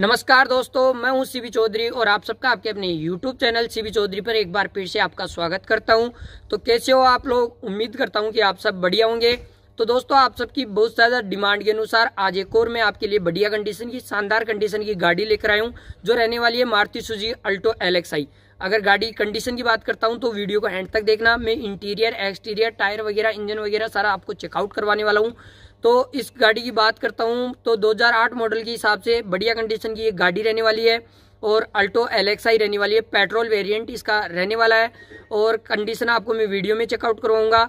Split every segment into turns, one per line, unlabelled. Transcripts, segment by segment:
नमस्कार दोस्तों मैं हूं सीबी चौधरी और आप सबका आपके अपने यूट्यूब चैनल सीबी चौधरी पर एक बार फिर से आपका स्वागत करता हूं तो कैसे हो आप लोग उम्मीद करता हूं कि आप सब बढ़िया होंगे तो दोस्तों आप सबकी बहुत ज़्यादा डिमांड के अनुसार आज एक और मैं आपके लिए बढ़िया कंडीशन की शानदार कंडीशन की गाड़ी लेकर आयु जो रहने वाली है मारुति सुजी अल्टो एलेक्साई अगर गाड़ी कंडीशन की बात करता हूँ तो वीडियो को एंड तक देखना मैं इंटीरियर एक्सटीरियर टायर वगैरह इंजन वगैरह सारा आपको चेकआउट करवाने वाला हूँ तो इस गाड़ी की बात करता हूँ तो 2008 मॉडल के हिसाब से बढ़िया कंडीशन की ये गाड़ी रहने वाली है और अल्टो एलेक्साई रहने वाली है पेट्रोल वेरिएंट इसका रहने वाला है और कंडीशन आपको मैं वीडियो में चेकआउट करवाऊंगा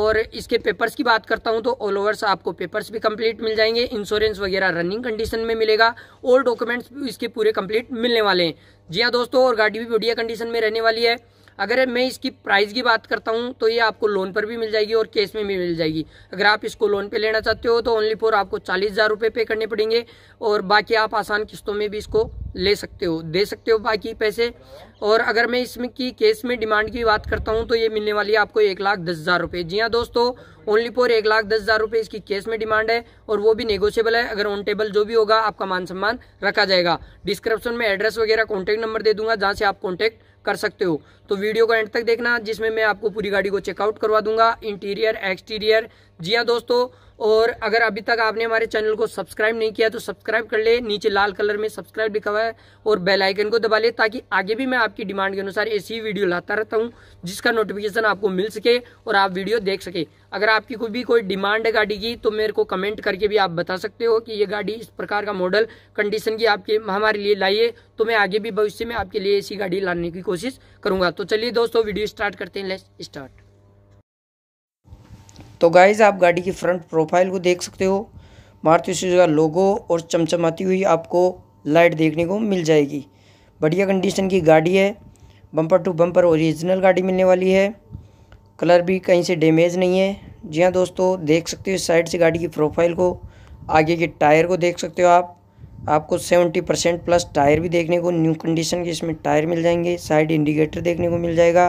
और इसके पेपर्स की बात करता हूँ तो ऑल ओवर्स आपको पेपर्स भी कम्प्लीट मिल जाएंगे इंश्योरेंस वगैरह रनिंग कंडीशन में मिलेगा और डॉक्यूमेंट्स इसके पूरे कम्प्लीट मिलने वाले हैं जी हाँ दोस्तों और गाड़ी भी बढ़िया कंडीशन में रहने वाली है अगर मैं इसकी प्राइस की बात करता हूँ तो ये आपको लोन पर भी मिल जाएगी और कैश में भी मिल जाएगी अगर आप इसको लोन पर लेना चाहते हो तो ओनली फोर आपको चालीस हज़ार पे करने पड़ेंगे और बाकी आप आसान किस्तों में भी इसको ले सकते हो दे सकते हो बाकी पैसे और अगर मैं इसमें की केस में डिमांड की बात करता हूँ तो ये मिलने वाली है आपको एक लाख दस हज़ार रुपये जी हाँ दोस्तों ओनली फॉर एक लाख दस हज़ार रुपये इसकी केस में डिमांड है और वो भी नेगोशियबल है अगर ऑन टेबल जो भी होगा आपका मान सम्मान रखा जाएगा डिस्क्रिप्शन में एड्रेस वगैरह कॉन्टेक्ट नंबर दे दूंगा जहाँ से आप कॉन्टेक्ट कर सकते हो तो वीडियो को एंड तक देखना जिसमें मैं आपको पूरी गाड़ी को चेकआउट करवा दूंगा इंटीरियर एक्सटीरियर जी हाँ दोस्तों और अगर अभी तक आपने हमारे चैनल को सब्सक्राइब नहीं किया तो सब्सक्राइब कर ले नीचे लाल कलर में सब्सक्राइब लिखा हुआ है और बेल आइकन को दबा ले ताकि आगे भी मैं आपकी डिमांड के अनुसार ऐसी वीडियो लाता रहता हूँ जिसका नोटिफिकेशन आपको मिल सके और आप वीडियो देख सके अगर आपकी कोई भी कोई डिमांड है गाड़ी की तो मेरे को कमेंट करके भी आप बता सकते हो कि ये गाड़ी इस प्रकार का मॉडल कंडीशन की आपके हमारे लिए लाइए तो मैं आगे भी भविष्य में आपके लिए ऐसी गाड़ी लाने की कोशिश करूंगा तो चलिए दोस्तों वीडियो स्टार्ट करते हैं लेट्स स्टार्ट
तो गाइज़ आप गाड़ी की फ्रंट प्रोफाइल को देख सकते हो मारुति सुजुकी का लोगो और चमचमाती हुई आपको लाइट देखने को मिल जाएगी बढ़िया कंडीशन की गाड़ी है बम्पर टू बम्पर ओरिजिनल गाड़ी मिलने वाली है कलर भी कहीं से डैमेज नहीं है जी हाँ दोस्तों देख सकते हो साइड से गाड़ी की प्रोफाइल को आगे के टायर को देख सकते हो आप आपको सेवेंटी परसेंट प्लस टायर भी देखने को न्यू कंडीशन के इसमें टायर मिल जाएंगे साइड इंडिकेटर देखने को मिल जाएगा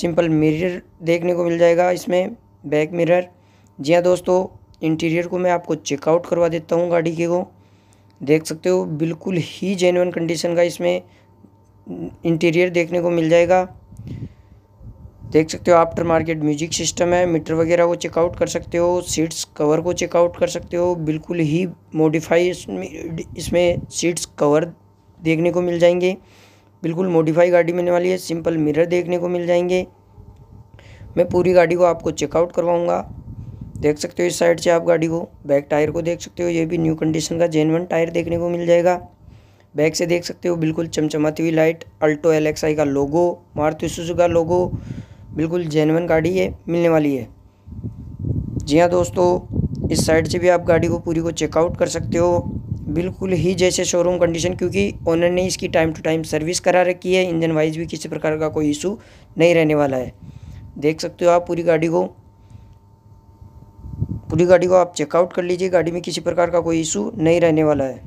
सिंपल मिरर देखने को मिल जाएगा इसमें बैक मिरर जी हाँ दोस्तों इंटीरियर को मैं आपको चेकआउट करवा देता हूँ गाड़ी के को देख सकते हो बिल्कुल ही जेनवन कंडीशन का इसमें इंटीरियर देखने को मिल जाएगा देख सकते हो आफ्टर मार्केट म्यूजिक सिस्टम है मीटर वगैरह को चेकआउट कर सकते हो सीट्स कवर को चेकआउट कर सकते हो बिल्कुल ही मॉडिफाई इसमें सीट्स कवर देखने को मिल जाएंगे बिल्कुल मॉडिफाई गाड़ी मिलने वाली है सिंपल मिरर देखने को मिल जाएंगे मैं पूरी गाड़ी को आपको चेकआउट करवाऊँगा देख सकते हो इस साइड से आप गाड़ी को बैक टायर को देख सकते हो ये भी न्यू कंडीशन का जेनवन टायर देखने को मिल जाएगा बैक से देख सकते हो बिल्कुल चमचमाती हुई लाइट अल्टो एल का लोगो मारुति सुजू का लोगो बिल्कुल जेनवन गाड़ी है मिलने वाली है जी हाँ दोस्तों इस साइड से भी आप गाड़ी को पूरी को चेकआउट कर सकते हो बिल्कुल ही जैसे शोरूम कंडीशन क्योंकि ओनर ने इसकी टाइम टू टाइम सर्विस करा रखी है इंजन वाइज भी किसी प्रकार का कोई इशू नहीं रहने वाला है देख सकते हो आप पूरी गाड़ी को पूरी गाड़ी को आप चेकआउट कर लीजिए गाड़ी में किसी प्रकार का कोई इशू नहीं रहने वाला है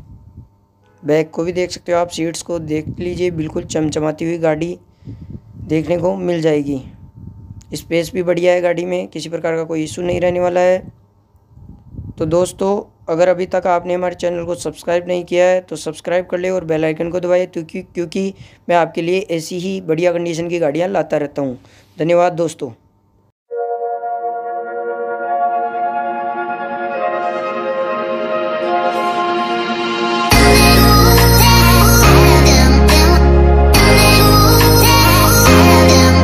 बैग को भी देख सकते हो आप सीट्स को देख लीजिए बिल्कुल चमचमाती हुई गाड़ी देखने को मिल जाएगी स्पेस भी बढ़िया है गाड़ी में किसी प्रकार का कोई इशू नहीं रहने वाला है तो दोस्तों अगर अभी तक आपने हमारे चैनल को सब्सक्राइब नहीं किया है तो सब्सक्राइब कर ले और बेल आइकन को दबाए क्योंकि क्योंकि मैं आपके लिए ऐसी ही बढ़िया कंडीशन की गाड़ियाँ लाता रहता हूँ धन्यवाद दोस्तों